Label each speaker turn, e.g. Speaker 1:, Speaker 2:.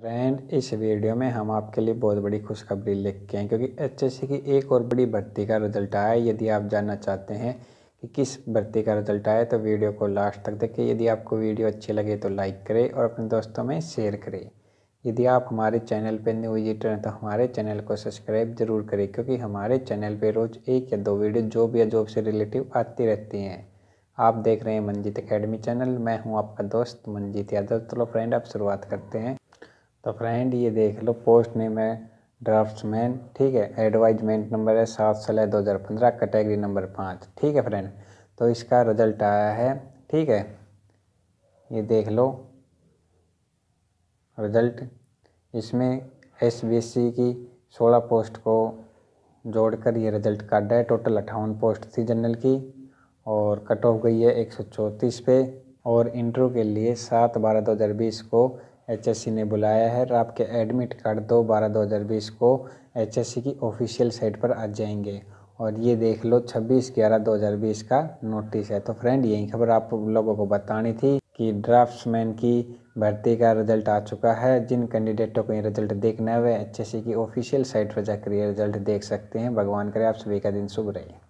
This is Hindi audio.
Speaker 1: फ्रेंड इस वीडियो में हम आपके लिए बहुत बड़ी खुशखबरी लिख के हैं क्योंकि एच की एक और बड़ी भर्ती का रिजल्ट आया है यदि आप जानना चाहते हैं कि किस भर्ती का रिजल्ट आया तो वीडियो को लास्ट तक देखें यदि आपको वीडियो अच्छी लगे तो लाइक करें और अपने दोस्तों में शेयर करें यदि आप हमारे चैनल पर न्यू विजिटर हैं तो हमारे चैनल को सब्सक्राइब जरूर करें क्योंकि हमारे चैनल पर रोज़ एक या दो वीडियो जॉब या जॉब से रिलेटिव आती रहती हैं आप देख रहे हैं मंजीत अकेडमी चैनल मैं हूं आपका दोस्त मंजीत यादव चलो तो फ्रेंड आप शुरुआत करते हैं तो फ्रेंड ये देख लो पोस्ट नेम है ड्राफ्ट्समैन ठीक है एडवाइजमेंट नंबर है सात सोलह दो हज़ार पंद्रह कैटेगरी नंबर पाँच ठीक है फ्रेंड तो इसका रिजल्ट आया है ठीक है ये देख लो रिजल्ट इसमें एस बी एस सी की सोलह पोस्ट को जोड़कर ये रिजल्ट काटा है टोटल अट्ठावन पोस्ट थी जनरल की और कट ऑफ गई है एक सौ चौंतीस पे और इंटरव्यू के लिए सात बारह दो हज़ार बीस को एचएससी ने बुलाया है और आपके एडमिट कार्ड दो बारह दो हज़ार बीस को एचएससी की ऑफिशियल साइट पर आ जाएंगे और ये देख लो छब्बीस ग्यारह दो हज़ार बीस का नोटिस है तो फ्रेंड यही खबर आप लोगों को बतानी थी कि ड्राफ्ट्समैन की भर्ती का रिजल्ट आ चुका है जिन कैंडिडेटों को ये रिजल्ट देखना है वह एच की ऑफिशियल साइट पर जाकर ये रिजल्ट देख सकते हैं भगवान करे आप सभी का दिन शुभ रहे